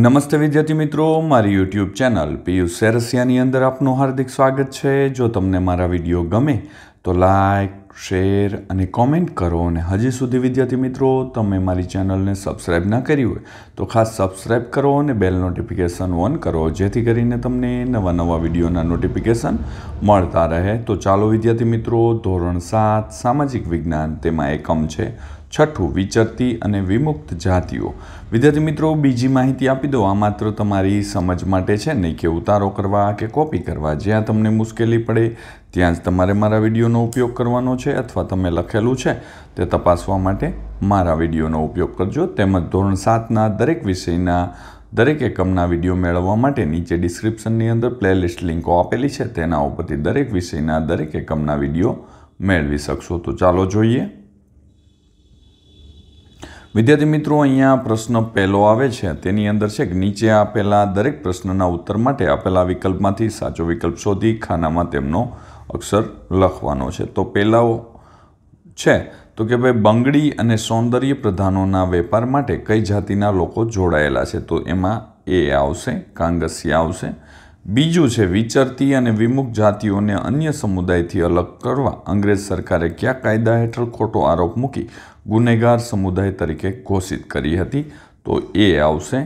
નમસ્તે વિદ્યાર્થી મિત્રો મારી યુટ્યુબ ચેનલ પિયુષ સેરસિયાની અંદર આપનું હાર્દિક સ્વાગત છે જો તમને મારા વિડીયો ગમે તો લાઇક શેર અને કોમેન્ટ કરો અને હજી સુધી વિદ્યાર્થી મિત્રો તમે મારી ચેનલને સબસ્ક્રાઈબ ના કરી હોય તો ખાસ સબસ્ક્રાઈબ કરો અને બેલ નોટિફિકેશન ઓન કરો જેથી કરીને તમને નવા નવા વિડીયોના નોટિફિકેશન મળતા રહે તો ચાલો વિદ્યાર્થી મિત્રો ધોરણ સાત સામાજિક વિજ્ઞાન તેમાં એકમ છે છઠ્ઠું વિચરતી અને વિમુક્ત જાતિઓ વિદ્યાર્થી મિત્રો બીજી માહિતી આપી દો આ માત્ર તમારી સમજ માટે છે નહીં કે ઉતારો કરવા કે કોપી કરવા જ્યાં તમને મુશ્કેલી પડે ત્યાં જ તમારે મારા વિડીયોનો ઉપયોગ કરવાનો છે અથવા તમે લખેલું છે તે તપાસવા માટે મારા વિડીયોનો ઉપયોગ કરજો તેમજ ધોરણ સાતના દરેક વિષયના દરેક એકમના વિડીયો મેળવવા માટે નીચે ડિસ્ક્રિપ્શનની અંદર પ્લેલિસ્ટ લિંકો આપેલી છે તેના ઉપરથી દરેક વિષયના દરેક એકમના વિડીયો મેળવી શકશો તો ચાલો જોઈએ વિદ્યાર્થી મિત્રો અહીંયા પ્રશ્ન પહેલો આવે છે તેની અંદર છે કે નીચે આપેલા દરેક પ્રશ્નના ઉત્તર માટે આપેલા વિકલ્પમાંથી સાચો વિકલ્પ શોધી ખાનામાં તેમનો અક્ષર લખવાનો છે તો પહેલાઓ છે તો કે ભાઈ બંગડી અને સૌંદર્ય પ્રધાનોના વેપાર માટે કઈ જાતિના લોકો જોડાયેલા છે તો એમાં એ આવશે કાંગસી આવશે બીજું છે વિચરતી અને વિમુખ જાતિઓને અન્ય સમુદાયથી અલગ કરવા અંગ્રેજ સરકારે કયા કાયદા હેઠળ ખોટો આરોપ મૂકી ગુનેગાર સમુદાય તરીકે ઘોષિત કરી હતી તો એ આવશે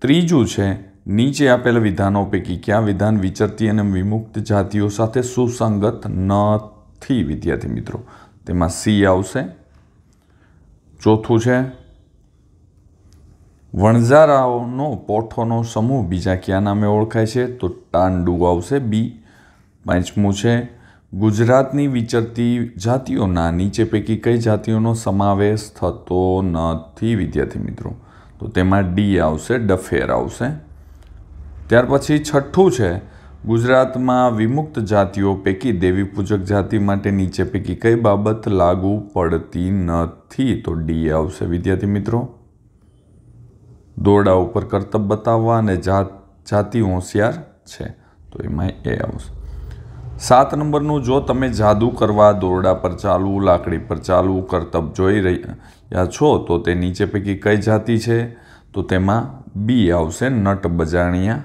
ત્રીજું છે નીચે આપેલા વિધાનો પૈકી કયા વિધાન વિચરતી અને વિમુક્ત જાતિઓ સાથે સુસંગત નથી વિદ્યાર્થી મિત્રો તેમાં સી આવશે ચોથું છે વણઝારાઓનો પોઠોનો સમૂહ બીજા ક્યાં નામે ઓળખાય છે તો ટાંડુ આવશે બી પાંચમું છે ગુજરાતની વિચરતી જાતિઓના નીચે પૈકી કઈ જાતિઓનો સમાવેશ થતો નથી વિદ્યાર્થી મિત્રો તો તેમાં ડી આવશે ડફેર આવશે ત્યાર પછી છઠ્ઠું છે ગુજરાતમાં વિમુક્ત જાતિઓ પૈકી દેવી પૂજક જાતિ માટે નીચે પૈકી કઈ બાબત લાગુ પડતી નથી તો ડી આવશે વિદ્યાર્થી મિત્રો દોરડા ઉપર કરતબ બતાવવા અને જાત જાતિ હોશિયાર છે તો એમાં એ આવશે સાત નંબરનું જો તમે જાદુ કરવા દોરડા પર ચાલવું લાકડી પર ચાલવું કરતબ જોઈ રહ્યા છો તો તે નીચે પૈકી કઈ જાતિ છે તો તેમાં બી આવશે નટ બજાણિયા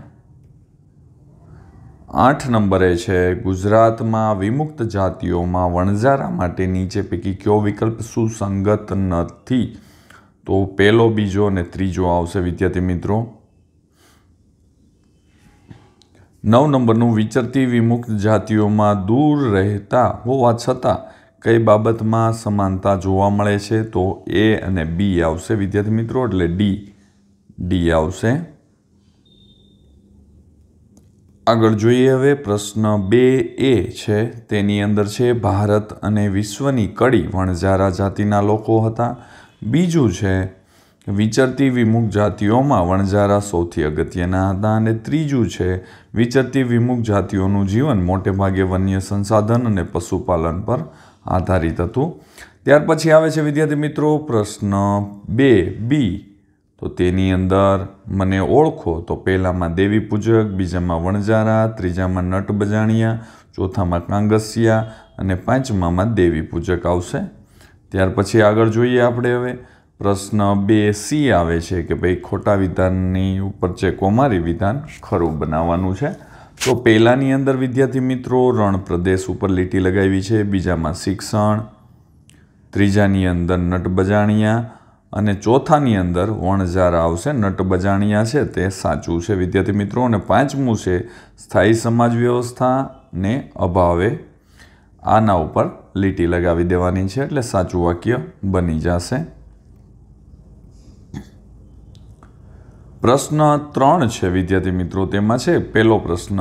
આઠ નંબરે છે ગુજરાતમાં વિમુક્ત જાતિઓમાં વણઝારા માટે નીચે પૈકી કયો વિકલ્પ સુસંગત નથી તો પહેલો બીજો અને ત્રીજો આવશે વિદ્યાર્થી મિત્રો નવ નંબરનું વિચરતી વિમુક્ત જાતિઓમાં દૂર રહેતા હોવા છતાં કઈ બાબતમાં સમાનતા જોવા મળે છે તો એ અને બી આવશે વિદ્યાર્થી મિત્રો એટલે ડી ડી આવશે આગળ જોઈએ હવે પ્રશ્ન બે એ છે તેની અંદર છે ભારત અને વિશ્વની કડી વણઝારા જાતિના લોકો હતા બીજું છે વિચરતી વિમુખ જાતિઓમાં વણઝારા સૌથી અગત્યના હતા અને ત્રીજું છે વિચરતી વિમુખ જાતિઓનું જીવન મોટેભાગે વન્ય સંસાધન અને પશુપાલન પર આધારિત હતું ત્યાર પછી આવે છે વિદ્યાર્થી મિત્રો પ્રશ્ન બે બી તો તેની અંદર મને ઓળખો તો પહેલાંમાં દેવી પૂજક બીજામાં વણઝારા ત્રીજામાં નટ બજાણિયા ચોથામાં કાંગસિયા અને પાંચમામાં દેવી પૂજક આવશે ત્યાર પછી આગળ જોઈએ આપણે હવે પ્રશ્ન બે સી આવે છે કે ભાઈ ખોટા વિધાનની ઉપર જે મારી વિધાન ખરું બનાવવાનું છે તો પહેલાંની અંદર વિદ્યાર્થી મિત્રો રણ પ્રદેશ ઉપર લીટી લગાવી છે બીજામાં શિક્ષણ ત્રીજાની અંદર નટબજાણિયા અને ચોથાની અંદર વણઝાર આવશે નટબજાણિયા છે તે સાચું છે વિદ્યાર્થી મિત્રો અને પાંચમું છે સ્થાયી સમાજ વ્યવસ્થાને અભાવે આના ઉપર લીટી લગાવી દેવાની છે એટલે સાચું વાક્ય બની જશે પ્રશ્ન ત્રણ છે વિદ્યાર્થી મિત્રો તેમાં છે પહેલો પ્રશ્ન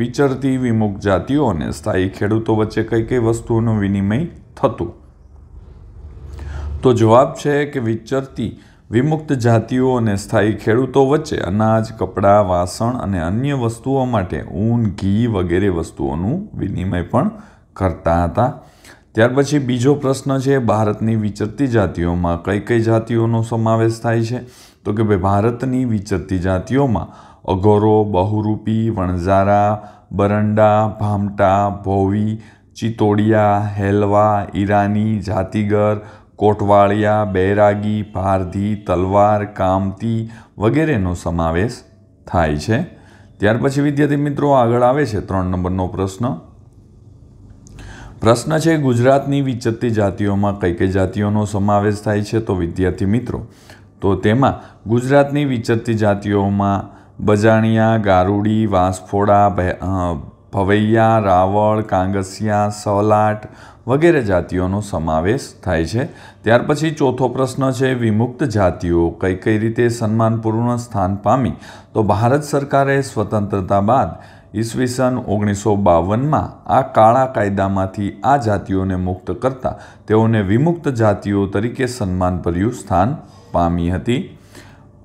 વિચરતી વિમુખ જાતિઓ અને સ્થાયી ખેડૂતો વચ્ચે કઈ કઈ વસ્તુઓનો વિનિમય થતું તો જવાબ છે કે વિચરતી વિમુક્ત જાતિઓ અને સ્થાયી ખેડૂતો વચ્ચે અનાજ કપડાં વાસણ અને અન્ય વસ્તુઓ માટે ઊન ઘી વગેરે વસ્તુઓનું વિનિમય પણ કરતા હતા ત્યાર પછી બીજો પ્રશ્ન છે ભારતની વિચરતી જાતિઓમાં કઈ કઈ જાતિઓનો સમાવેશ થાય છે તો કે ભાઈ ભારતની વિચરતી જાતિઓમાં અઘોરો બહુરૂપી વણઝારા બરંડા ભામટા ભોવી ચિતોડિયા હેલવા ઈરાની જાતિગર કોટવાળિયા બૈરાગી ભારધી તલવાર કામતી વગેરેનો સમાવેશ થાય છે ત્યાર પછી વિદ્યાર્થી મિત્રો આગળ આવે છે ત્રણ નંબરનો પ્રશ્ન પ્રશ્ન છે ગુજરાતની વિચરતી જાતિઓમાં કઈ કઈ જાતિઓનો સમાવેશ થાય છે તો વિદ્યાર્થી મિત્રો તો તેમાં ગુજરાતની વિચરતી જાતિઓમાં બજાણિયા ગારુડી વાંસફોડા ભવૈયા રાવળ કાંગસિયા સલાટ વગેરે જાતિઓનો સમાવેશ થાય છે ત્યાર પછી ચોથો પ્રશ્ન છે વિમુક્ત જાતિઓ કઈ કઈ રીતે સન્માનપૂર્ણ સ્થાન પામી તો ભારત સરકારે સ્વતંત્રતા બાદ ઈસવીસન ઓગણીસો બાવનમાં આ કાળા કાયદામાંથી આ જાતિઓને મુક્ત કરતા તેઓને વિમુક્ત જાતિઓ તરીકે સન્માનભર્યું સ્થાન પામી હતી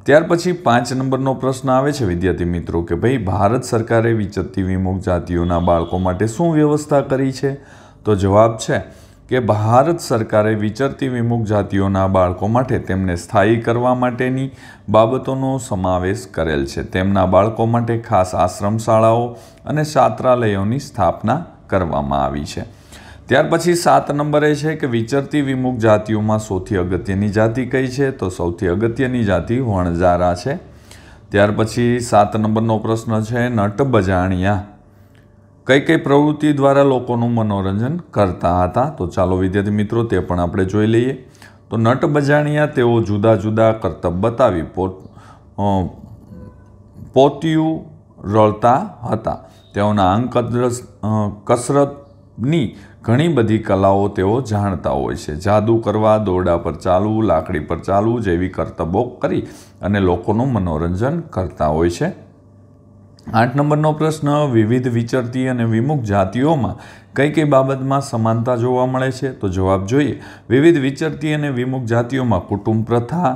ત્યાર પછી પાંચ નંબરનો પ્રશ્ન આવે છે વિદ્યાર્થી મિત્રો કે ભાઈ ભારત સરકારે વિચરતી વિમુક્ત જાતિઓના બાળકો માટે શું વ્યવસ્થા કરી છે તો જવાબ છે કે ભારત સરકારે વિચરતી વિમુખ જાતિઓના બાળકો માટે તેમને સ્થાયી કરવા માટેની બાબતોનો સમાવેશ કરેલ છે તેમના બાળકો માટે ખાસ આશ્રમ શાળાઓ અને છાત્રાલયોની સ્થાપના કરવામાં આવી છે ત્યાર પછી સાત નંબરે છે કે વિચરતી વિમુખ જાતિઓમાં સૌથી અગત્યની જાતિ કઈ છે તો સૌથી અગત્યની જાતિ વણઝારા છે ત્યાર પછી સાત નંબરનો પ્રશ્ન છે નટ બજાણિયા કઈ કઈ પ્રવૃત્તિ દ્વારા લોકોનું મનોરંજન કરતા હતા તો ચાલો વિદ્યાર્થી મિત્રો તે પણ આપણે જોઈ લઈએ તો નટ બજાણિયા તેઓ જુદા જુદા કરતબ બતાવી પોત પોતિયું રળતા હતા તેઓના અંગ કસરતની ઘણી બધી કલાઓ તેઓ જાણતા હોય છે જાદુ કરવા દોરડા પર ચાલવું લાકડી પર ચાલવું જેવી કરતબો કરી અને લોકોનું મનોરંજન કરતા હોય છે આઠ નંબરનો પ્રશ્ન વિવિધ વિચરતી અને વિમુખ જાતિઓમાં કઈ કઈ બાબતમાં સમાનતા જોવા મળે છે તો જવાબ જોઈએ વિવિધ વિચરતી અને વિમુખ જાતિઓમાં કુટુંબ પ્રથા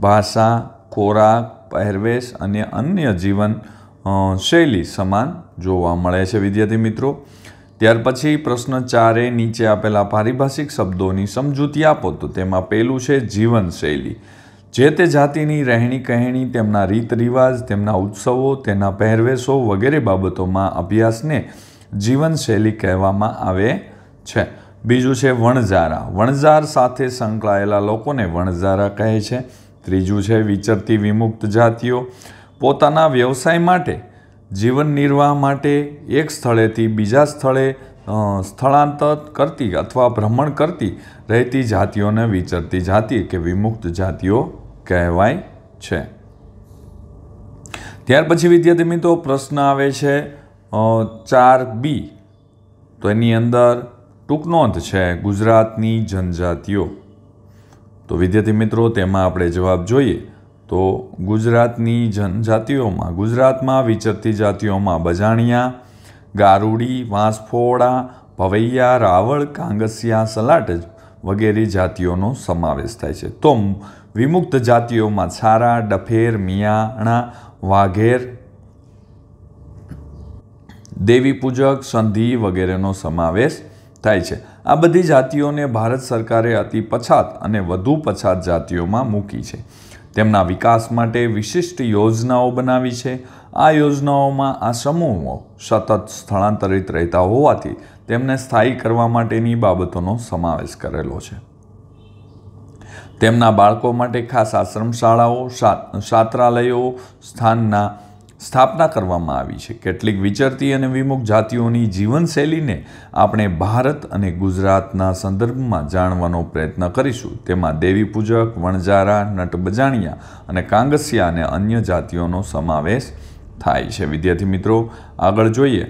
ભાષા ખોરાક પહેરવેશ અને અન્ય જીવન શૈલી સમાન જોવા મળે છે વિદ્યાર્થી મિત્રો ત્યાર પછી પ્રશ્ન ચારે નીચે આપેલા પારિભાષિક શબ્દોની સમજૂતી આપો તો તેમાં પહેલું છે જીવનશૈલી જે તે જાતિની રહેણી કહેણી તેમના રીત રિવાજ તેમના ઉત્સવો તેના પહેરવેશો વગેરે બાબતોમાં અભ્યાસને જીવનશૈલી કહેવામાં આવે છે બીજું છે વણઝારા વણઝાર સાથે સંકળાયેલા લોકોને વણઝારા કહે છે ત્રીજું છે વિચરતી વિમુક્ત જાતિઓ પોતાના વ્યવસાય માટે જીવન નિર્વાહ માટે એક સ્થળેથી બીજા સ્થળે સ્થળાંતર કરતી અથવા ભ્રમણ કરતી રહેતી જાતિઓને વિચરતી જાતિ કે વિમુક્ત જાતિઓ કહેવાય છે ત્યાર પછી વિદ્યાર્થી મિત્રો પ્રશ્ન આવે છે ચાર બી તો એની અંદર ટૂંક નોંધ છે ગુજરાતની જનજાતિઓ તો વિદ્યાર્થી મિત્રો તેમાં આપણે જવાબ જોઈએ તો ગુજરાતની જનજાતિઓમાં ગુજરાતમાં વિચરતી જાતિઓમાં બજાણિયા ગારુડી વાંસફોડા ભવૈયા રાવળ કાંગસિયા સલાટજ વગેરે જાતિઓનો સમાવેશ થાય છે તો વિમુક્ત જાતિઓમાં છારા ડફેર મિયાણા વાઘેર દેવી પૂજક સંધિ વગેરેનો સમાવેશ થાય છે આ બધી જાતિઓને ભારત સરકારે અતિ પછાત અને વધુ પછાત જાતિઓમાં મૂકી છે તેમના વિકાસ માટે વિશિષ્ટ યોજનાઓ બનાવી છે આ યોજનાઓમાં આ સમૂહો સતત સ્થળાંતરિત રહેતા હોવાથી તેમને સ્થાયી કરવા માટેની બાબતોનો સમાવેશ કરેલો છે તેમના બાળકો માટે ખાસ આશ્રમ શાળાઓ છાત્રાલયો સ્થાનના સ્થાપના કરવામાં આવી છે કેટલીક વિચરતી અને વિમુખ જાતિઓની જીવનશૈલીને આપણે ભારત અને ગુજરાતના સંદર્ભમાં જાણવાનો પ્રયત્ન કરીશું તેમાં દેવી પૂજક વણજારા નટબજાણિયા અને કાંગસિયા અને અન્ય જાતિઓનો સમાવેશ થાય છે વિદ્યાર્થી મિત્રો આગળ જોઈએ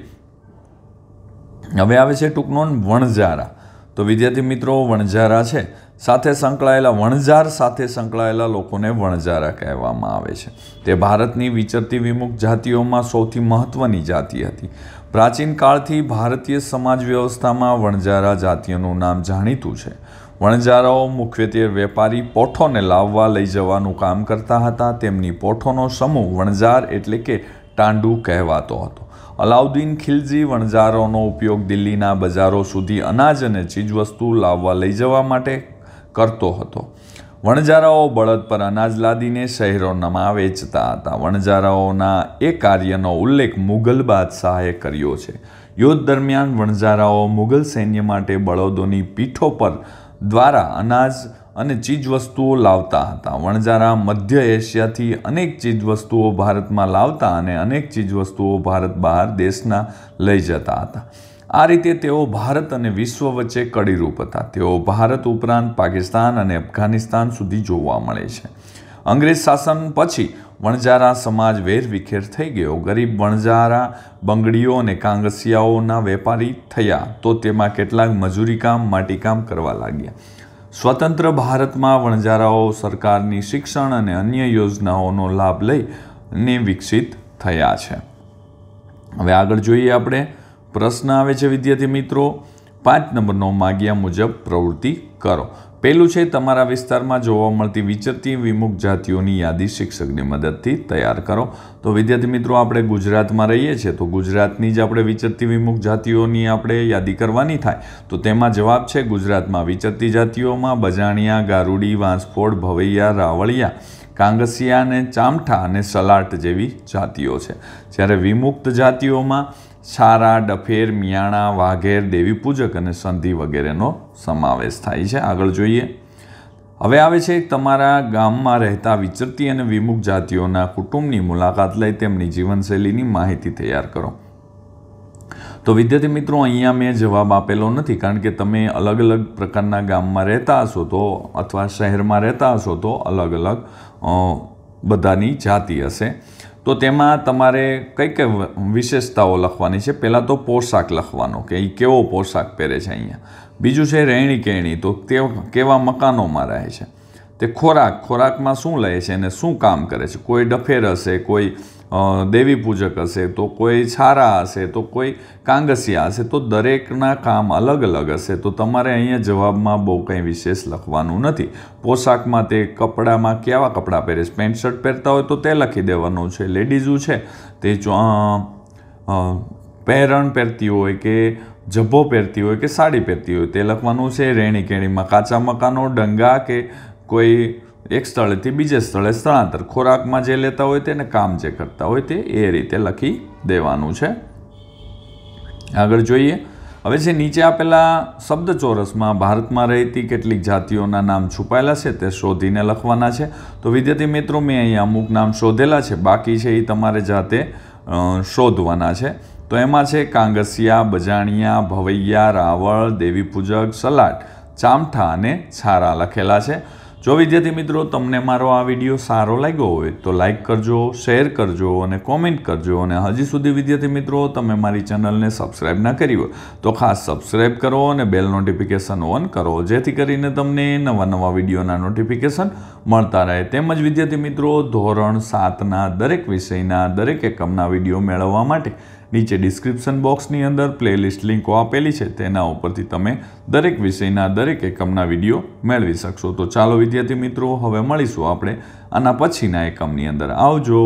હવે આવે છે ટૂંક વણઝારા તો વિદ્યાર્થી મિત્રો વણઝારા છે સાથે સંકળાયેલા વણઝાર સાથે સંકળાયેલા લોકોને વણઝારા કહેવામાં આવે છે તે ભારતની વિચરતી વિમુખ જાતિઓમાં સૌથી મહત્ત્વની જાતિ હતી પ્રાચીન કાળથી ભારતીય સમાજ વ્યવસ્થામાં વણઝારા જાતિઓનું નામ જાણીતું છે વણઝારાઓ મુખ્યત્વે વેપારી પોઠોને લાવવા લઈ જવાનું કામ કરતા હતા તેમની પોઠોનો સમૂહ વણઝાર એટલે કે ટાંડુ કહેવાતો હતો અલાઉદ્દીન ખિલજી વણજારોનો ઉપયોગ દિલ્હીના બજારો સુધી અનાજ અને ચીજવસ્તુ લાવવા લઈ જવા માટે કરતો હતો વણજારાઓ બળદ પર અનાજ લાદીને શહેરોનામાં વેચતા હતા વણજારાઓના એ કાર્યનો ઉલ્લેખ મુગલ બાદશાહે કર્યો છે યુદ્ધ દરમિયાન વણઝારાઓ મુગલ સૈન્ય માટે બળદોની પીઠો પર દ્વારા અનાજ અને ચીજવસ્તુઓ લાવતા હતા વણઝારા મધ્ય એશિયાથી અનેક ચીજવસ્તુઓ ભારતમાં લાવતા અને અનેક ચીજવસ્તુઓ ભારત બહાર દેશના લઈ જતા હતા આ રીતે તેઓ ભારત અને વિશ્વ વચ્ચે કડીરૂપ હતા તેઓ ભારત ઉપરાંત પાકિસ્તાન અને અફઘાનિસ્તાન સુધી જોવા મળે છે અંગ્રેજ શાસન પછી વણજારા સમાજ વેરવિખેર થઈ ગયો ગરીબ વણજારા બંગડીઓ અને કાંગસિયાઓના વેપારી થયા તો તેમાં કેટલાક મજૂરી કામ માટીકામ કરવા લાગ્યા સ્વતંત્ર ભારતમાં વણજારાઓ સરકારની શિક્ષણ અને અન્ય યોજનાઓનો લાભ લઈને વિકસિત થયા છે હવે આગળ જોઈએ આપણે પ્રશ્ન આવે છે વિદ્યાર્થી મિત્રો પાંચ નંબરનો માગ્યા મુજબ પ્રવૃત્તિ કરો પહેલું છે તમારા વિસ્તારમાં જોવા મળતી વિચરતી વિમુખ જાતિઓની યાદી શિક્ષકની મદદથી તૈયાર કરો તો વિદ્યાર્થી મિત્રો આપણે ગુજરાતમાં રહીએ છીએ તો ગુજરાતની જ આપણે વિચરતી વિમુખ જાતિઓની આપણે યાદી કરવાની થાય તો તેમાં જવાબ છે ગુજરાતમાં વિચરતી જાતિઓમાં બજાણિયા ગારુડી વાંસફોડ ભવૈયા રાવળિયા કાંગસિયા અને ચામઠા અને સલાટ જેવી જાતિઓ છે જ્યારે વિમુક્ત જાતિઓમાં છારા ડફેર મિયાણા વાઘેર દેવી પૂજક અને સંધિ વગેરેનો સમાવેશ થાય છે આગળ જોઈએ હવે આવે છે તમારા ગામમાં રહેતા વિચરતી અને વિમુખ જાતિઓના કુટુંબની મુલાકાત લઈ તેમની જીવનશૈલીની માહિતી તૈયાર કરો તો વિદ્યાર્થી મિત્રો અહીંયા મેં જવાબ આપેલો નથી કારણ કે તમે અલગ અલગ પ્રકારના ગામમાં રહેતા હશો તો અથવા શહેરમાં રહેતા હશો તો અલગ અલગ બધાની જાતિ હશે તો તેમાં તમારે કઈ કઈ વિશેષતાઓ લખવાની છે પહેલાં તો પોશાક લખવાનો કે એ કેવો પોશાક પહેરે છે અહીંયા બીજું છે રહેણી કેણી તો તે કેવા મકાનોમાં રહે છે તે ખોરાક ખોરાકમાં શું લે છે અને શું કામ કરે છે કોઈ ડફેર હશે કોઈ દેવી પૂજક હશે તો કોઈ છારા હશે તો કોઈ કાંગસિયા હશે તો દરેકના કામ અલગ અલગ હશે તો તમારે અહીંયા જવાબમાં બહુ કંઈ વિશેષ લખવાનું નથી પોશાકમાં તે કપડામાં કેવા કપડાં પહેરેશ પેન્ટ શર્ટ પહેરતા હોય તો તે લખી દેવાનું છે લેડીઝું છે તે પહેરણ પહેરતી હોય કે જભ્ભો પહેરતી હોય કે સાડી પહેરતી હોય તે લખવાનું છે રેણી કેણીમાં કાચા મકાનો ડંગા કે કોઈ એક સ્થળેથી બીજે સ્થળે સ્થળાંતર ખોરાકમાં જે લેતા હોય તેને કામ જે કરતા હોય તે એ રીતે લખી દેવાનું છે આગળ જોઈએ હવે જે નીચે આપેલા શબ્દ ચોરસમાં ભારતમાં રહેતી કેટલીક જાતિઓના નામ છુપાયેલા છે તે શોધીને લખવાના છે તો વિદ્યાર્થી મિત્રો મેં અહીંયા અમુક નામ શોધેલા છે બાકી છે એ તમારે જાતે શોધવાના છે તો એમાં છે કાંગસિયા બજાણિયા ભવૈયા રાવળ દેવી પૂજક સલાટ ચામઠા અને છારા લખેલા છે જો વિદ્યાર્થી મિત્રો તમને મારો આ વિડીયો સારો લાગ્યો હોય તો લાઇક કરજો શેર કરજો અને કોમેન્ટ કરજો અને હજી સુધી વિદ્યાર્થી મિત્રો તમે મારી ચેનલને સબસ્ક્રાઇબ ના કરી હોય તો ખાસ સબસ્ક્રાઇબ કરો અને બેલ નોટિફિકેશન ઓન કરો જેથી કરીને તમને નવા નવા વિડીયોના નોટિફિકેશન મળતા રહે તેમજ વિદ્યાર્થી મિત્રો ધોરણ સાતના દરેક વિષયના દરેક એકમના વિડીયો મેળવવા માટે નીચે ડિસ્ક્રિપ્શન બોક્સની અંદર પ્લેલિસ્ટ લિંકો આપેલી છે તેના ઉપરથી તમે દરેક વિષયના દરેક એકમના વિડીયો મેળવી શકશો તો ચાલો વિદ્યાર્થી મિત્રો હવે મળીશું આપણે આના પછીના એકમની અંદર આવજો